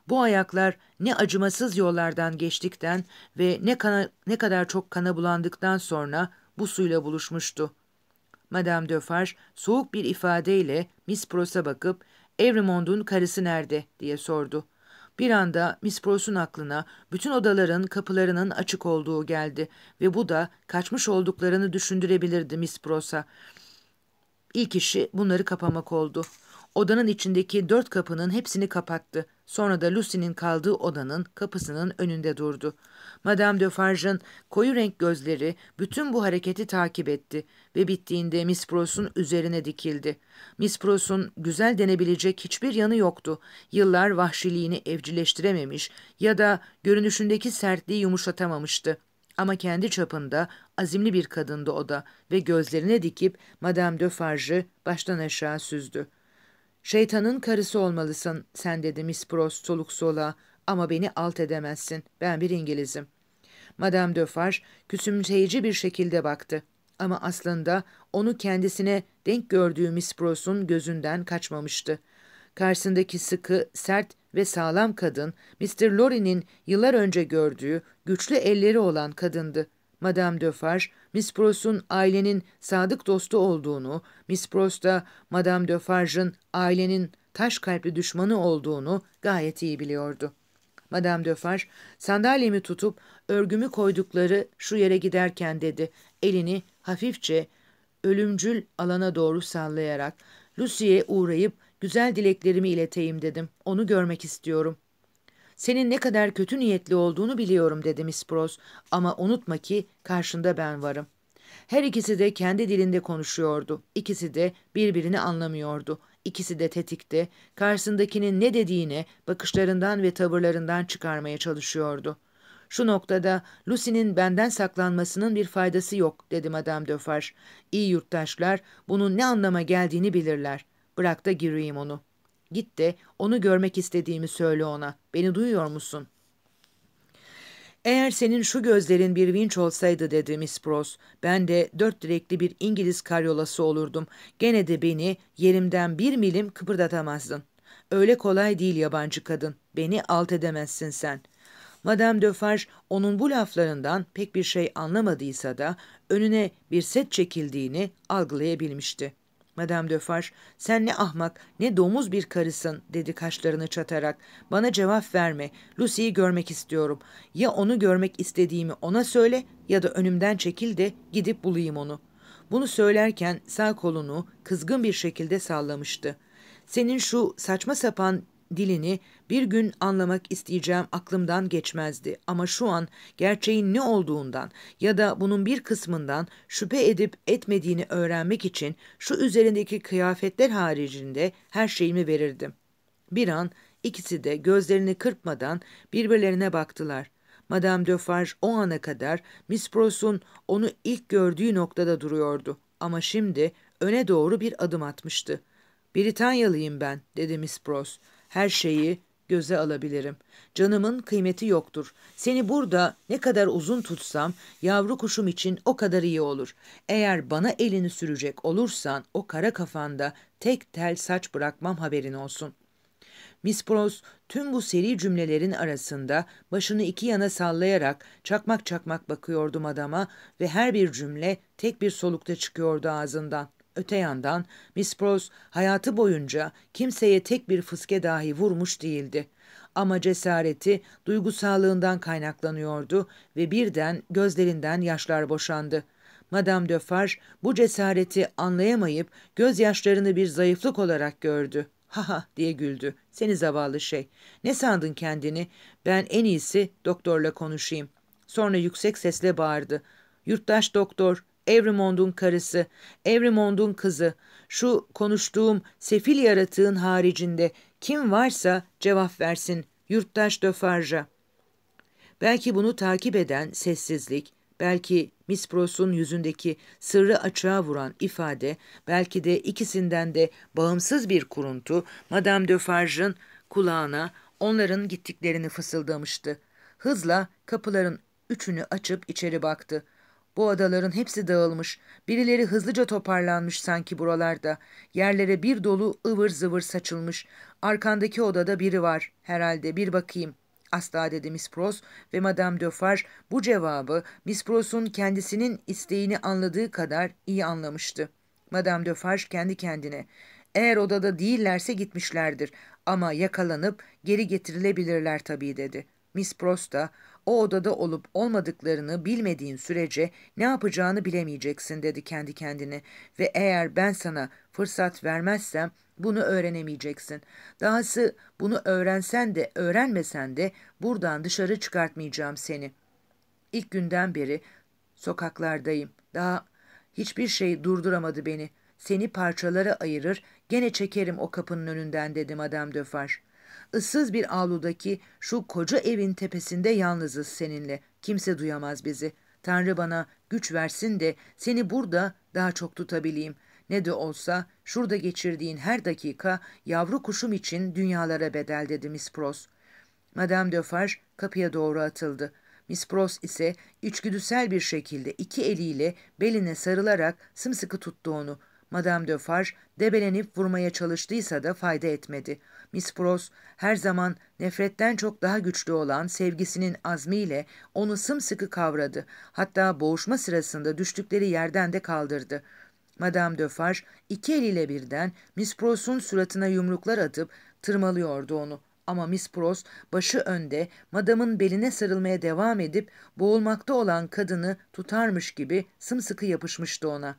Bu ayaklar ne acımasız yollardan geçtikten ve ne, kana, ne kadar çok kana bulandıktan sonra bu suyla buluşmuştu. Madame Defarge soğuk bir ifadeyle Miss Pross'a bakıp Evrimond'un karısı nerede diye sordu. Bir anda Miss Pross'un aklına bütün odaların kapılarının açık olduğu geldi ve bu da kaçmış olduklarını düşündürebilirdi Miss Pross'a. İlk işi bunları kapamak oldu.'' Odanın içindeki dört kapının hepsini kapattı. Sonra da Lucy'nin kaldığı odanın kapısının önünde durdu. Madame Defarge'ın koyu renk gözleri bütün bu hareketi takip etti ve bittiğinde Miss Pross'un üzerine dikildi. Miss Pross'un güzel denebilecek hiçbir yanı yoktu. Yıllar vahşiliğini evcileştirememiş ya da görünüşündeki sertliği yumuşatamamıştı. Ama kendi çapında azimli bir kadındı o da ve gözlerine dikip Madame Defarge'ı baştan aşağı süzdü. Şeytanın karısı olmalısın sen dedi Miss Prost soluk sola ama beni alt edemezsin. Ben bir İngilizim. Madame Döfar küsümseyici bir şekilde baktı. Ama aslında onu kendisine denk gördüğü Miss Prost'un gözünden kaçmamıştı. Karşısındaki sıkı, sert ve sağlam kadın, Mr. Lorry'nin yıllar önce gördüğü güçlü elleri olan kadındı. Madame Döfar, Miss Prost'un ailenin sadık dostu olduğunu, Miss Prost da Madame Döfarge'ın ailenin taş kalpli düşmanı olduğunu gayet iyi biliyordu. Madame Döfar, sandalyemi tutup örgümü koydukları şu yere giderken dedi, elini hafifçe ölümcül alana doğru sallayarak, Lucy'ye uğrayıp güzel dileklerimi ileteyim dedim, onu görmek istiyorum.'' Senin ne kadar kötü niyetli olduğunu biliyorum dedi Mispros ama unutma ki karşında ben varım. Her ikisi de kendi dilinde konuşuyordu. İkisi de birbirini anlamıyordu. İkisi de tetikte, karşısındakinin ne dediğini bakışlarından ve tavırlarından çıkarmaya çalışıyordu. Şu noktada Lucy'nin benden saklanmasının bir faydası yok dedi Madame Döfar. İyi yurttaşlar bunun ne anlama geldiğini bilirler. Bırak da gireyim onu.'' Git de onu görmek istediğimi söyle ona. Beni duyuyor musun? Eğer senin şu gözlerin bir vinç olsaydı dedi Miss Pross, ben de dört direkli bir İngiliz karyolası olurdum. Gene de beni yerimden bir milim kıpırdatamazdın. Öyle kolay değil yabancı kadın. Beni alt edemezsin sen.'' Madame Defarge onun bu laflarından pek bir şey anlamadıysa da önüne bir set çekildiğini algılayabilmişti. Madame Döfar, sen ne ahmak ne domuz bir karısın dedi kaşlarını çatarak. Bana cevap verme. Lucy'yi görmek istiyorum. Ya onu görmek istediğimi ona söyle ya da önümden çekil de gidip bulayım onu. Bunu söylerken sağ kolunu kızgın bir şekilde sallamıştı. Senin şu saçma sapan dilini bir gün anlamak isteyeceğim aklımdan geçmezdi ama şu an gerçeğin ne olduğundan ya da bunun bir kısmından şüphe edip etmediğini öğrenmek için şu üzerindeki kıyafetler haricinde her şeyimi verirdim. Bir an ikisi de gözlerini kırpmadan birbirlerine baktılar. Madame Defarge o ana kadar Miss Pross'un onu ilk gördüğü noktada duruyordu ama şimdi öne doğru bir adım atmıştı. Britanyalıyım ben, dedi Miss Pross her şeyi göze alabilirim. Canımın kıymeti yoktur. Seni burada ne kadar uzun tutsam yavru kuşum için o kadar iyi olur. Eğer bana elini sürecek olursan o kara kafanda tek tel saç bırakmam haberin olsun. Miss Pross tüm bu seri cümlelerin arasında başını iki yana sallayarak çakmak çakmak bakıyordum adama ve her bir cümle tek bir solukta çıkıyordu ağzından. Öte yandan Miss Prose hayatı boyunca kimseye tek bir fıske dahi vurmuş değildi. Ama cesareti duygusallığından kaynaklanıyordu ve birden gözlerinden yaşlar boşandı. Madame Defarge bu cesareti anlayamayıp gözyaşlarını bir zayıflık olarak gördü. Ha ha diye güldü. Seni zavallı şey. Ne sandın kendini? Ben en iyisi doktorla konuşayım. Sonra yüksek sesle bağırdı. Yurttaş doktor, Evrimond'un karısı, Evrimond'un kızı, şu konuştuğum sefil yaratığın haricinde kim varsa cevap versin yurttaş Döfarca. Belki bunu takip eden sessizlik, belki Mispros'un yüzündeki sırrı açığa vuran ifade, belki de ikisinden de bağımsız bir kuruntu Madame Döfarge'ın kulağına onların gittiklerini fısıldamıştı. Hızla kapıların üçünü açıp içeri baktı. Bu adaların hepsi dağılmış. Birileri hızlıca toparlanmış sanki buralarda. Yerlere bir dolu ıvır zıvır saçılmış. Arkandaki odada biri var. Herhalde bir bakayım. Asla dedi Miss Pross ve Madame Döfar bu cevabı Miss Pross'un kendisinin isteğini anladığı kadar iyi anlamıştı. Madame Döfar kendi kendine eğer odada değillerse gitmişlerdir ama yakalanıp geri getirilebilirler tabii dedi. Miss Pross da o odada olup olmadıklarını bilmediğin sürece ne yapacağını bilemeyeceksin dedi kendi kendine ve eğer ben sana fırsat vermezsem bunu öğrenemeyeceksin. Dahası bunu öğrensen de öğrenmesen de buradan dışarı çıkartmayacağım seni. İlk günden beri sokaklardayım. Daha hiçbir şey durduramadı beni. Seni parçalara ayırır, gene çekerim o kapının önünden dedim adam Döfar ıssız bir avludaki şu koca evin tepesinde yalnızız seninle. Kimse duyamaz bizi. Tanrı bana güç versin de seni burada daha çok tutabileyim. Ne de olsa şurada geçirdiğin her dakika yavru kuşum için dünyalara bedel dedi Miss Pross. Madame Defarge kapıya doğru atıldı. Miss Pross ise içgüdüsel bir şekilde iki eliyle beline sarılarak sımsıkı tuttu onu. Madame Döfar debelenip vurmaya çalıştıysa da fayda etmedi. Miss Pross her zaman nefretten çok daha güçlü olan sevgisinin azmiyle onu sımsıkı kavradı. Hatta boğuşma sırasında düştükleri yerden de kaldırdı. Madame Döfar iki eliyle birden Miss Pross'un suratına yumruklar atıp tırmalıyordu onu. Ama Miss Pross başı önde madamın beline sarılmaya devam edip boğulmakta olan kadını tutarmış gibi sımsıkı yapışmıştı ona.''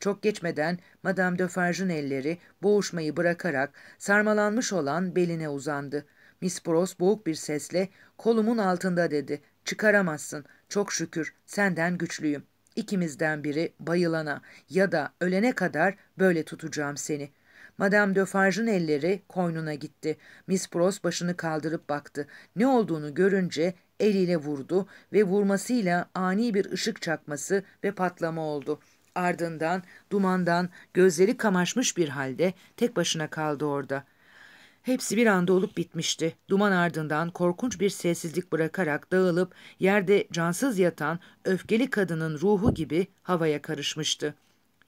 Çok geçmeden Madame Defarge'ın elleri boğuşmayı bırakarak sarmalanmış olan beline uzandı. Miss Pross boğuk bir sesle kolumun altında dedi. Çıkaramazsın. Çok şükür senden güçlüyüm. İkimizden biri bayılana ya da ölene kadar böyle tutacağım seni.'' Madame Defarge'ın elleri koynuna gitti. Miss Pross başını kaldırıp baktı. Ne olduğunu görünce eliyle vurdu ve vurmasıyla ani bir ışık çakması ve patlama oldu. Ardından dumandan gözleri kamaşmış bir halde tek başına kaldı orada. Hepsi bir anda olup bitmişti. Duman ardından korkunç bir sessizlik bırakarak dağılıp yerde cansız yatan öfkeli kadının ruhu gibi havaya karışmıştı.''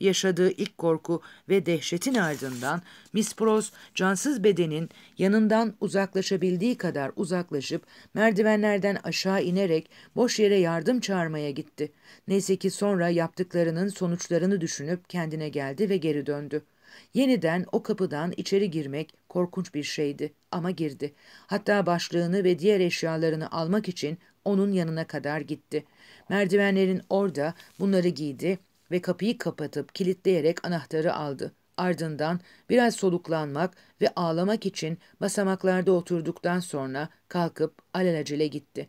yaşadığı ilk korku ve dehşetin ardından Miss Pross cansız bedenin yanından uzaklaşabildiği kadar uzaklaşıp merdivenlerden aşağı inerek boş yere yardım çağırmaya gitti. Neyse ki sonra yaptıklarının sonuçlarını düşünüp kendine geldi ve geri döndü. Yeniden o kapıdan içeri girmek korkunç bir şeydi ama girdi. Hatta başlığını ve diğer eşyalarını almak için onun yanına kadar gitti. Merdivenlerin orada bunları giydi ve kapıyı kapatıp kilitleyerek anahtarı aldı. Ardından biraz soluklanmak ve ağlamak için basamaklarda oturduktan sonra kalkıp alelacele gitti.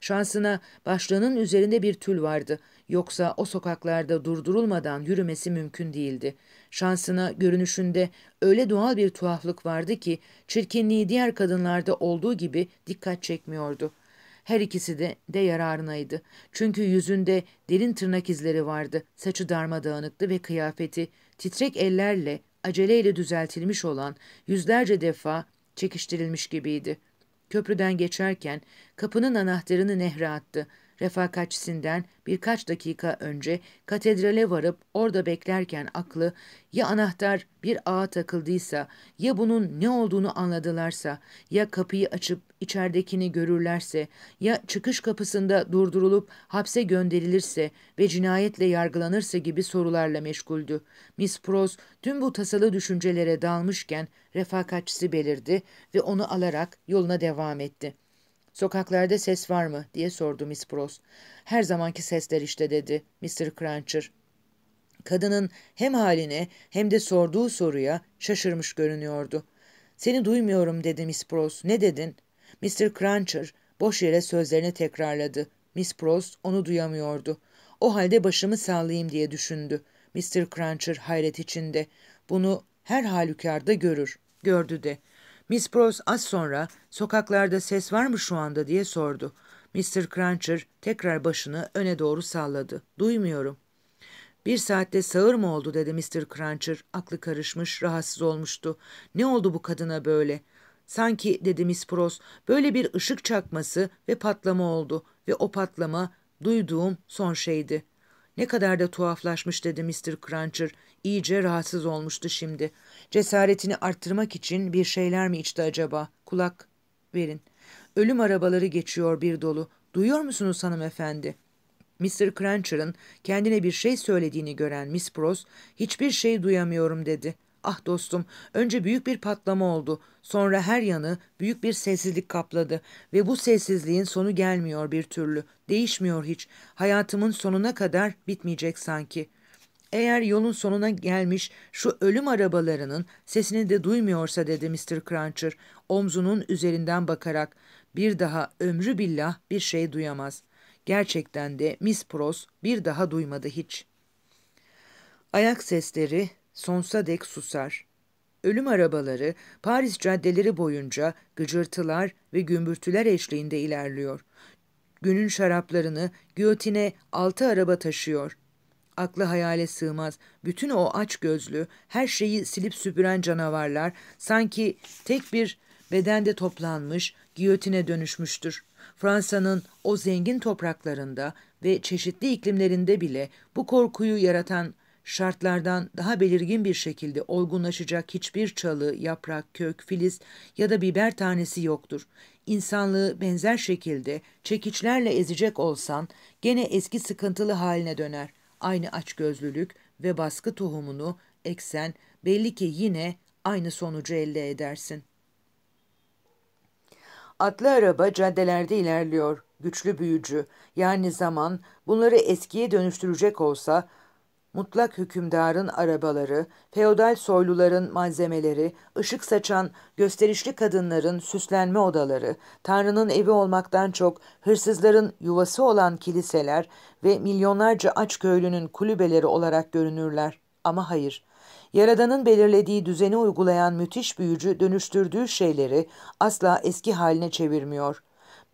Şansına başlığının üzerinde bir tül vardı. Yoksa o sokaklarda durdurulmadan yürümesi mümkün değildi. Şansına görünüşünde öyle doğal bir tuhaflık vardı ki çirkinliği diğer kadınlarda olduğu gibi dikkat çekmiyordu.'' Her ikisi de, de yararınaydı. Çünkü yüzünde derin tırnak izleri vardı, saçı darmadağınıktı ve kıyafeti titrek ellerle, aceleyle düzeltilmiş olan yüzlerce defa çekiştirilmiş gibiydi. Köprüden geçerken kapının anahtarını nehre attı. Refakatçisinden birkaç dakika önce katedrale varıp orada beklerken aklı ya anahtar bir ağa takıldıysa ya bunun ne olduğunu anladılarsa ya kapıyı açıp içeridekini görürlerse ya çıkış kapısında durdurulup hapse gönderilirse ve cinayetle yargılanırsa gibi sorularla meşguldü. Miss Proz tüm bu tasalı düşüncelere dalmışken refakatçisi belirdi ve onu alarak yoluna devam etti. Sokaklarda ses var mı diye sordu Miss Proz. Her zamanki sesler işte dedi Mr. Cruncher. Kadının hem haline hem de sorduğu soruya şaşırmış görünüyordu. Seni duymuyorum dedi Miss Proz. Ne dedin? Mr. Cruncher boş yere sözlerini tekrarladı. Miss Prost onu duyamıyordu. O halde başımı sallayayım diye düşündü. Mr. Cruncher hayret içinde. Bunu her halükarda görür. Gördü de. Miss Prost az sonra sokaklarda ses var mı şu anda diye sordu. Mr. Cruncher tekrar başını öne doğru salladı. Duymuyorum. Bir saatte sağır mı oldu dedi Mr. Cruncher. Aklı karışmış, rahatsız olmuştu. Ne oldu bu kadına böyle? Sanki dedi Miss Mispros böyle bir ışık çakması ve patlama oldu ve o patlama duyduğum son şeydi. Ne kadar da tuhaflaşmış dedi Mr. Cruncher. İyice rahatsız olmuştu şimdi. Cesaretini arttırmak için bir şeyler mi içti acaba? Kulak verin. Ölüm arabaları geçiyor bir dolu. Duyuyor musunuz hanımefendi?'' Mr. Cruncher'ın kendine bir şey söylediğini gören Miss Pross, hiçbir şey duyamıyorum dedi. Ah dostum, önce büyük bir patlama oldu. Sonra her yanı büyük bir sessizlik kapladı ve bu sessizliğin sonu gelmiyor bir türlü. Değişmiyor hiç. Hayatımın sonuna kadar bitmeyecek sanki. Eğer yolun sonuna gelmiş şu ölüm arabalarının sesini de duymuyorsa dedi Mr. Cruncher omzunun üzerinden bakarak bir daha ömrü billah bir şey duyamaz. Gerçekten de Miss Pross bir daha duymadı hiç. Ayak sesleri Sonsa dek susar. Ölüm arabaları Paris caddeleri boyunca gıcırtılar ve gümbürtüler eşliğinde ilerliyor. Günün şaraplarını giyotine altı araba taşıyor. Aklı hayale sığmaz. Bütün o aç gözlü, her şeyi silip süpüren canavarlar sanki tek bir bedende toplanmış, giyotine dönüşmüştür. Fransa'nın o zengin topraklarında ve çeşitli iklimlerinde bile bu korkuyu yaratan şartlardan daha belirgin bir şekilde olgunlaşacak hiçbir çalı, yaprak, kök, filiz ya da biber tanesi yoktur. İnsanlığı benzer şekilde çekiçlerle ezecek olsan gene eski sıkıntılı haline döner. Aynı açgözlülük ve baskı tohumunu eksen belli ki yine aynı sonucu elde edersin. Atlı araba caddelerde ilerliyor. Güçlü büyücü yani zaman bunları eskiye dönüştürecek olsa Mutlak hükümdarın arabaları, feodal soyluların malzemeleri, ışık saçan gösterişli kadınların süslenme odaları, Tanrı'nın evi olmaktan çok hırsızların yuvası olan kiliseler ve milyonlarca aç köylünün kulübeleri olarak görünürler. Ama hayır, Yaradan'ın belirlediği düzeni uygulayan müthiş büyücü dönüştürdüğü şeyleri asla eski haline çevirmiyor.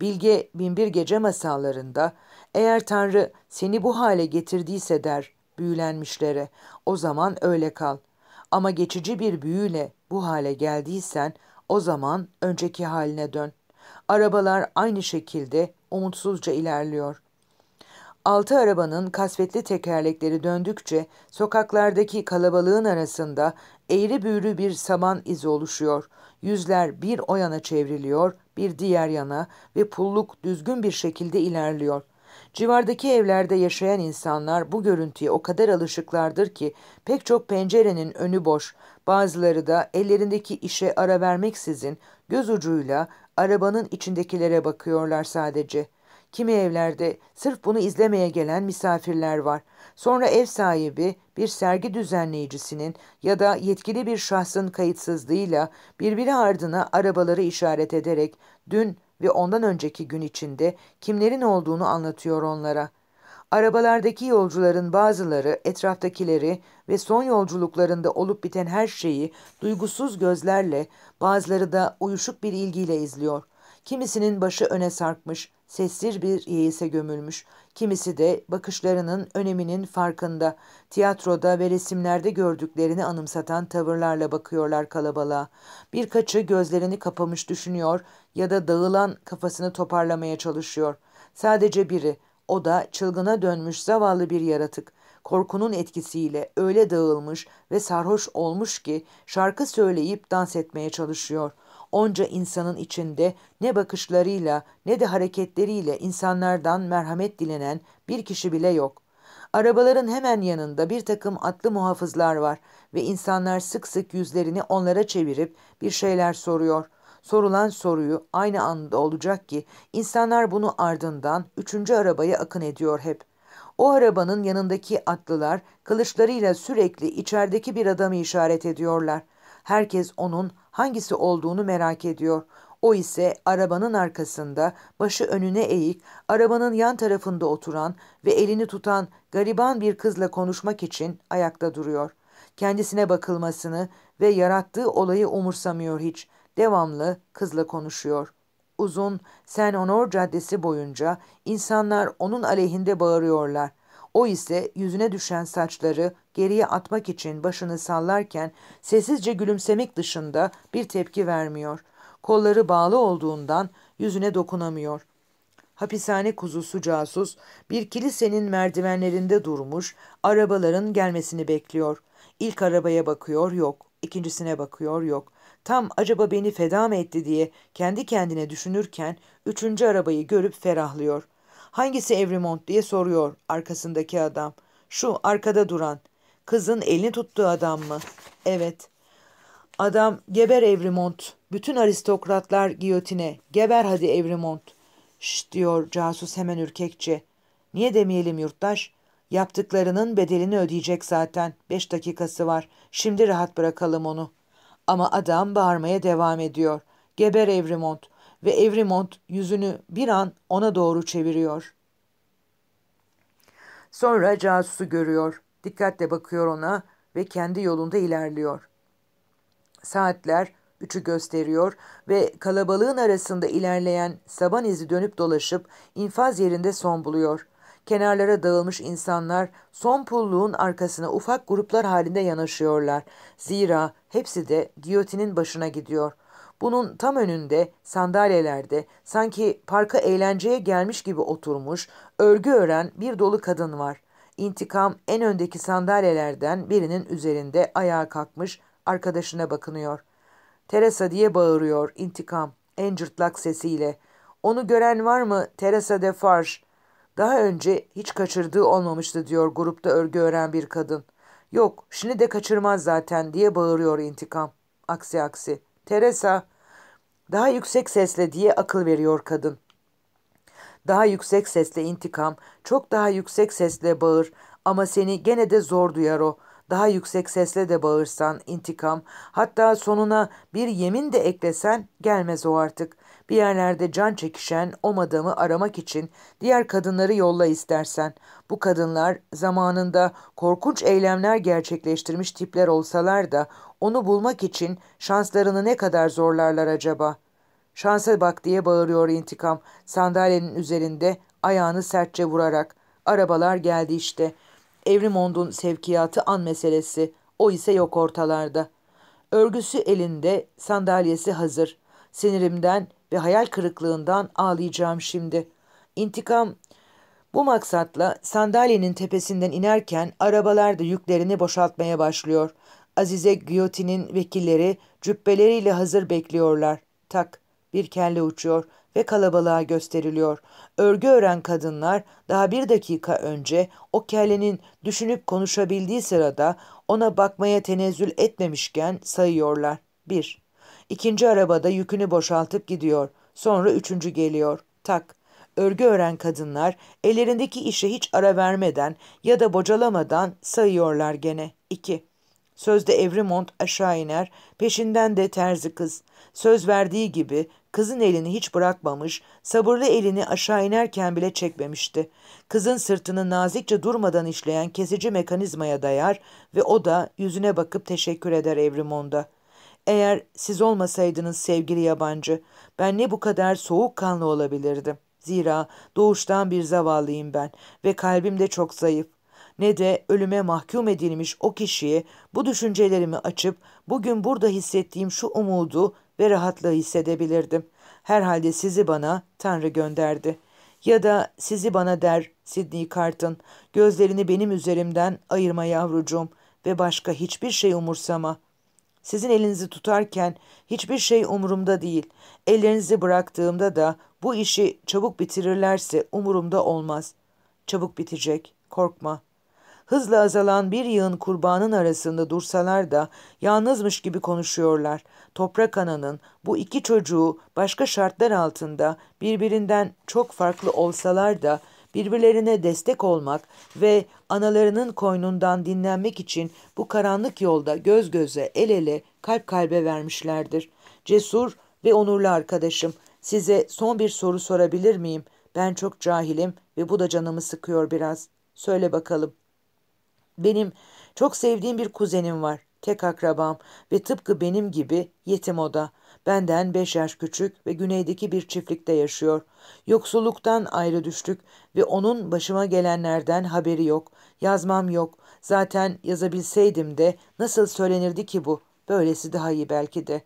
Bilge Binbir Gece masallarında, eğer Tanrı seni bu hale getirdiyse der, büyülenmişlere. O zaman öyle kal. Ama geçici bir büyüyle bu hale geldiysen o zaman önceki haline dön. Arabalar aynı şekilde umutsuzca ilerliyor. Altı arabanın kasvetli tekerlekleri döndükçe sokaklardaki kalabalığın arasında eğri büğrü bir saman izi oluşuyor. Yüzler bir o yana çevriliyor, bir diğer yana ve pulluk düzgün bir şekilde ilerliyor.'' Civardaki evlerde yaşayan insanlar bu görüntüye o kadar alışıklardır ki pek çok pencerenin önü boş, bazıları da ellerindeki işe ara vermeksizin göz ucuyla arabanın içindekilere bakıyorlar sadece. Kimi evlerde sırf bunu izlemeye gelen misafirler var. Sonra ev sahibi bir sergi düzenleyicisinin ya da yetkili bir şahsın kayıtsızlığıyla birbiri ardına arabaları işaret ederek dün ve ondan önceki gün içinde kimlerin olduğunu anlatıyor onlara. Arabalardaki yolcuların bazıları etraftakileri ve son yolculuklarında olup biten her şeyi duygusuz gözlerle, bazıları da uyuşuk bir ilgiyle izliyor. Kimisinin başı öne sarkmış, sessiz bir yeise gömülmüş. Kimisi de bakışlarının öneminin farkında. Tiyatroda ve resimlerde gördüklerini anımsatan tavırlarla bakıyorlar kalabalığa. Birkaçı gözlerini kapamış düşünüyor ya da dağılan kafasını toparlamaya çalışıyor. Sadece biri, o da çılgına dönmüş zavallı bir yaratık. Korkunun etkisiyle öyle dağılmış ve sarhoş olmuş ki şarkı söyleyip dans etmeye çalışıyor.'' onca insanın içinde ne bakışlarıyla ne de hareketleriyle insanlardan merhamet dilenen bir kişi bile yok. Arabaların hemen yanında bir takım atlı muhafızlar var ve insanlar sık sık yüzlerini onlara çevirip bir şeyler soruyor. Sorulan soruyu aynı anda olacak ki insanlar bunu ardından üçüncü arabaya akın ediyor hep. O arabanın yanındaki atlılar kılıçlarıyla sürekli içerideki bir adamı işaret ediyorlar.'' Herkes onun hangisi olduğunu merak ediyor. O ise arabanın arkasında, başı önüne eğik, arabanın yan tarafında oturan ve elini tutan gariban bir kızla konuşmak için ayakta duruyor. Kendisine bakılmasını ve yarattığı olayı umursamıyor hiç. Devamlı kızla konuşuyor. Uzun Sen Honor Caddesi boyunca insanlar onun aleyhinde bağırıyorlar. O ise yüzüne düşen saçları geriye atmak için başını sallarken sessizce gülümsemek dışında bir tepki vermiyor. Kolları bağlı olduğundan yüzüne dokunamıyor. Hapishane kuzusu casus bir kilisenin merdivenlerinde durmuş, arabaların gelmesini bekliyor. İlk arabaya bakıyor, yok. ikincisine bakıyor, yok. Tam acaba beni feda mı etti diye kendi kendine düşünürken üçüncü arabayı görüp ferahlıyor. Hangisi Evrimont diye soruyor arkasındaki adam. Şu arkada duran. Kızın elini tuttuğu adam mı? Evet. Adam geber Evrimont. Bütün aristokratlar giyotine. Geber hadi Evrimont. Şşt diyor casus hemen ürkekçe. Niye demeyelim yurttaş? Yaptıklarının bedelini ödeyecek zaten. Beş dakikası var. Şimdi rahat bırakalım onu. Ama adam bağırmaya devam ediyor. Geber Evrimont. Ve Evrimont yüzünü bir an ona doğru çeviriyor. Sonra casusu görüyor. Dikkatle bakıyor ona ve kendi yolunda ilerliyor. Saatler üçü gösteriyor ve kalabalığın arasında ilerleyen saban izi dönüp dolaşıp infaz yerinde son buluyor. Kenarlara dağılmış insanlar son pulluğun arkasına ufak gruplar halinde yanaşıyorlar. Zira hepsi de giyotinin başına gidiyor. Bunun tam önünde sandalyelerde sanki parka eğlenceye gelmiş gibi oturmuş örgü ören bir dolu kadın var. İntikam en öndeki sandalyelerden birinin üzerinde ayağa kalkmış arkadaşına bakınıyor. Teresa diye bağırıyor intikam en cırtlak sesiyle. Onu gören var mı Teresa Defarge? Daha önce hiç kaçırdığı olmamıştı diyor grupta örgü öğren bir kadın. Yok şimdi de kaçırmaz zaten diye bağırıyor intikam. Aksi aksi. Teresa daha yüksek sesle diye akıl veriyor kadın. Daha yüksek sesle intikam, çok daha yüksek sesle bağır ama seni gene de zor duyar o. Daha yüksek sesle de bağırsan intikam, hatta sonuna bir yemin de eklesen gelmez o artık. Bir yerlerde can çekişen o madamı aramak için diğer kadınları yolla istersen. Bu kadınlar zamanında korkunç eylemler gerçekleştirmiş tipler olsalar da onu bulmak için şanslarını ne kadar zorlarlar acaba?'' Şansa bak diye bağırıyor intikam sandalyenin üzerinde ayağını sertçe vurarak. Arabalar geldi işte. Evrimond'un sevkiyatı an meselesi. O ise yok ortalarda. Örgüsü elinde, sandalyesi hazır. Sinirimden ve hayal kırıklığından ağlayacağım şimdi. İntikam bu maksatla sandalyenin tepesinden inerken arabalar da yüklerini boşaltmaya başlıyor. Azize Giyotin'in vekilleri cübbeleriyle hazır bekliyorlar. Tak bir kelle uçuyor ve kalabalığa gösteriliyor. Örgü ören kadınlar daha bir dakika önce o kellenin düşünüp konuşabildiği sırada ona bakmaya tenezzül etmemişken sayıyorlar. 1. İkinci arabada yükünü boşaltıp gidiyor. Sonra üçüncü geliyor. Tak. Örgü ören kadınlar ellerindeki işe hiç ara vermeden ya da bocalamadan sayıyorlar gene. 2. Sözde Evrimont aşağı iner, peşinden de terzi kız. Söz verdiği gibi Kızın elini hiç bırakmamış, sabırlı elini aşağı inerken bile çekmemişti. Kızın sırtını nazikçe durmadan işleyen kesici mekanizmaya dayar ve o da yüzüne bakıp teşekkür eder Evrimon'da. Eğer siz olmasaydınız sevgili yabancı, ben ne bu kadar soğukkanlı olabilirdim. Zira doğuştan bir zavallıyım ben ve kalbim de çok zayıf ne de ölüme mahkum edilmiş o kişiye bu düşüncelerimi açıp bugün burada hissettiğim şu umudu ve rahatlığı hissedebilirdim. Herhalde sizi bana Tanrı gönderdi. Ya da sizi bana der Sidney Carton, gözlerini benim üzerimden ayırma yavrucuğum ve başka hiçbir şey umursama. Sizin elinizi tutarken hiçbir şey umurumda değil. Ellerinizi bıraktığımda da bu işi çabuk bitirirlerse umurumda olmaz. Çabuk bitecek, korkma.'' hızla azalan bir yığın kurbanın arasında dursalar da yalnızmış gibi konuşuyorlar. Toprak ananın bu iki çocuğu başka şartlar altında birbirinden çok farklı olsalar da birbirlerine destek olmak ve analarının koynundan dinlenmek için bu karanlık yolda göz göze, el ele, kalp kalbe vermişlerdir. Cesur ve onurlu arkadaşım, size son bir soru sorabilir miyim? Ben çok cahilim ve bu da canımı sıkıyor biraz. Söyle bakalım.'' Benim çok sevdiğim bir kuzenim var. Tek akrabam ve tıpkı benim gibi yetim o da. Benden beş yaş küçük ve güneydeki bir çiftlikte yaşıyor. Yoksulluktan ayrı düştük ve onun başıma gelenlerden haberi yok. Yazmam yok. Zaten yazabilseydim de nasıl söylenirdi ki bu? Böylesi daha iyi belki de.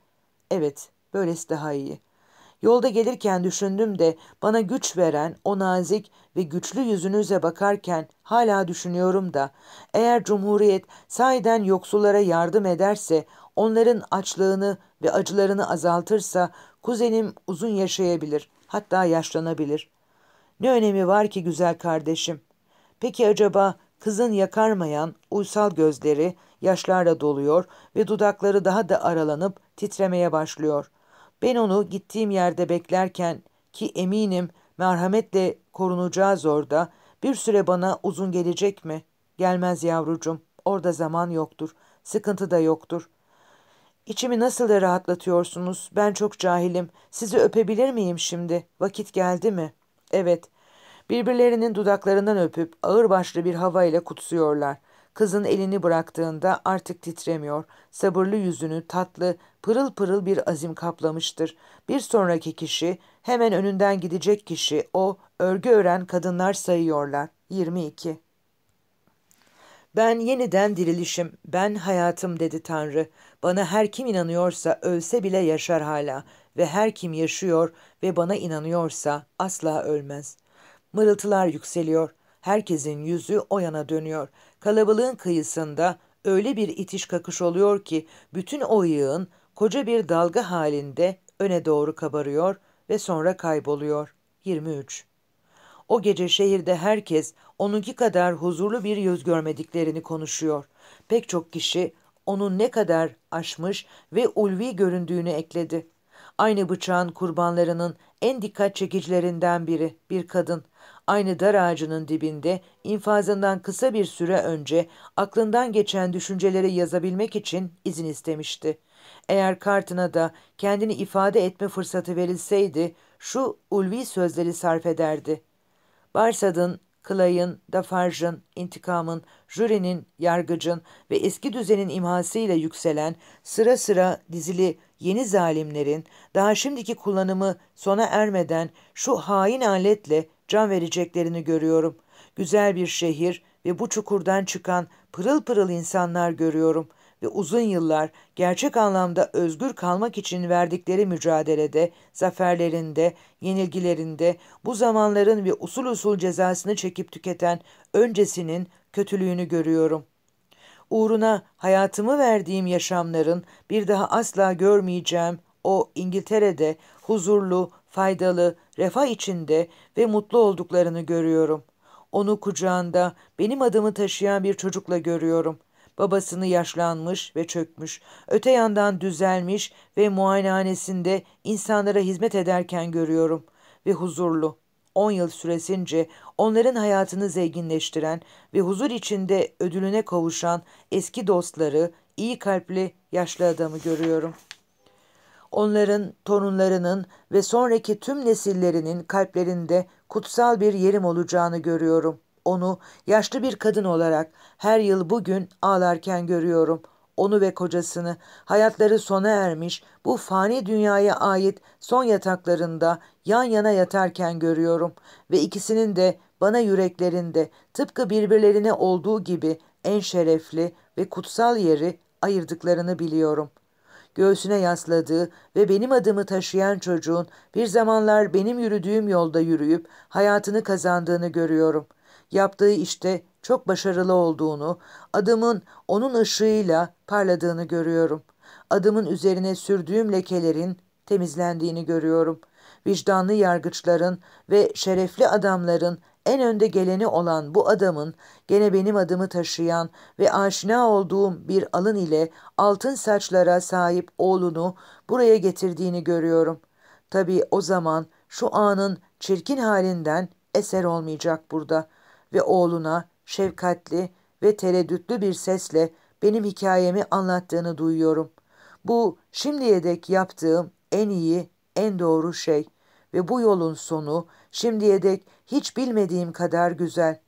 Evet, böylesi daha iyi.'' Yolda gelirken düşündüm de bana güç veren o nazik ve güçlü yüzünüze bakarken hala düşünüyorum da eğer Cumhuriyet sahiden yoksullara yardım ederse, onların açlığını ve acılarını azaltırsa kuzenim uzun yaşayabilir, hatta yaşlanabilir. Ne önemi var ki güzel kardeşim? Peki acaba kızın yakarmayan uysal gözleri yaşlarla doluyor ve dudakları daha da aralanıp titremeye başlıyor.'' Ben onu gittiğim yerde beklerken ki eminim merhametle korunacağız orada bir süre bana uzun gelecek mi? Gelmez yavrucum. Orada zaman yoktur. Sıkıntı da yoktur. İçimi nasıl da rahatlatıyorsunuz. Ben çok cahilim. Sizi öpebilir miyim şimdi? Vakit geldi mi? Evet. Birbirlerinin dudaklarından öpüp ağır başlı bir havayla kutsuyorlar.'' Kızın elini bıraktığında artık titremiyor. Sabırlı yüzünü tatlı, pırıl pırıl bir azim kaplamıştır. Bir sonraki kişi, hemen önünden gidecek kişi, o örgü ören kadınlar sayıyorlar. 22 ben yeniden dirilişim, ben hayatım dedi Tanrı. Bana her kim inanıyorsa ölse bile yaşar hala ve her kim yaşıyor ve bana inanıyorsa asla ölmez. Mırıltılar yükseliyor. Herkesin yüzü o yana dönüyor. Kalabalığın kıyısında öyle bir itiş kakış oluyor ki bütün o yığın koca bir dalga halinde öne doğru kabarıyor ve sonra kayboluyor. 23. O gece şehirde herkes onunki kadar huzurlu bir yüz görmediklerini konuşuyor. Pek çok kişi onun ne kadar aşmış ve ulvi göründüğünü ekledi. Aynı bıçağın kurbanlarının en dikkat çekicilerinden biri bir kadın aynı dar ağacının dibinde infazından kısa bir süre önce aklından geçen düşünceleri yazabilmek için izin istemişti. Eğer Kartına da kendini ifade etme fırsatı verilseydi şu ulvi sözleri sarf ederdi. Barsad'ın, Clay'ın, Dafarge'ın, intikamın, jürinin, yargıcın ve eski düzenin imhasıyla yükselen sıra sıra dizili yeni zalimlerin daha şimdiki kullanımı sona ermeden şu hain aletle can vereceklerini görüyorum. Güzel bir şehir ve bu çukurdan çıkan pırıl pırıl insanlar görüyorum ve uzun yıllar gerçek anlamda özgür kalmak için verdikleri mücadelede, zaferlerinde, yenilgilerinde bu zamanların ve usul usul cezasını çekip tüketen öncesinin kötülüğünü görüyorum uğruna hayatımı verdiğim yaşamların bir daha asla görmeyeceğim o İngiltere'de huzurlu, faydalı, refah içinde ve mutlu olduklarını görüyorum. Onu kucağında benim adımı taşıyan bir çocukla görüyorum. Babasını yaşlanmış ve çökmüş, öte yandan düzelmiş ve muayenehanesinde insanlara hizmet ederken görüyorum ve huzurlu. 10 yıl süresince onların hayatını zenginleştiren ve huzur içinde ödülüne kavuşan eski dostları, iyi kalpli yaşlı adamı görüyorum.'' onların, torunlarının ve sonraki tüm nesillerinin kalplerinde kutsal bir yerim olacağını görüyorum. Onu yaşlı bir kadın olarak her yıl bugün ağlarken görüyorum. Onu ve kocasını hayatları sona ermiş bu fani dünyaya ait son yataklarında yan yana yatarken görüyorum ve ikisinin de bana yüreklerinde tıpkı birbirlerine olduğu gibi en şerefli ve kutsal yeri ayırdıklarını biliyorum göğsüne yasladığı ve benim adımı taşıyan çocuğun bir zamanlar benim yürüdüğüm yolda yürüyüp hayatını kazandığını görüyorum. Yaptığı işte çok başarılı olduğunu, adımın onun ışığıyla parladığını görüyorum. Adımın üzerine sürdüğüm lekelerin temizlendiğini görüyorum. Vicdanlı yargıçların ve şerefli adamların en önde geleni olan bu adamın gene benim adımı taşıyan ve aşina olduğum bir alın ile altın saçlara sahip oğlunu buraya getirdiğini görüyorum. Tabii o zaman şu anın çirkin halinden eser olmayacak burada ve oğluna şefkatli ve tereddütlü bir sesle benim hikayemi anlattığını duyuyorum. Bu şimdiye dek yaptığım en iyi, en doğru şey ve bu yolun sonu Şimdiye dek hiç bilmediğim kadar güzel,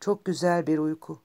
çok güzel bir uyku.''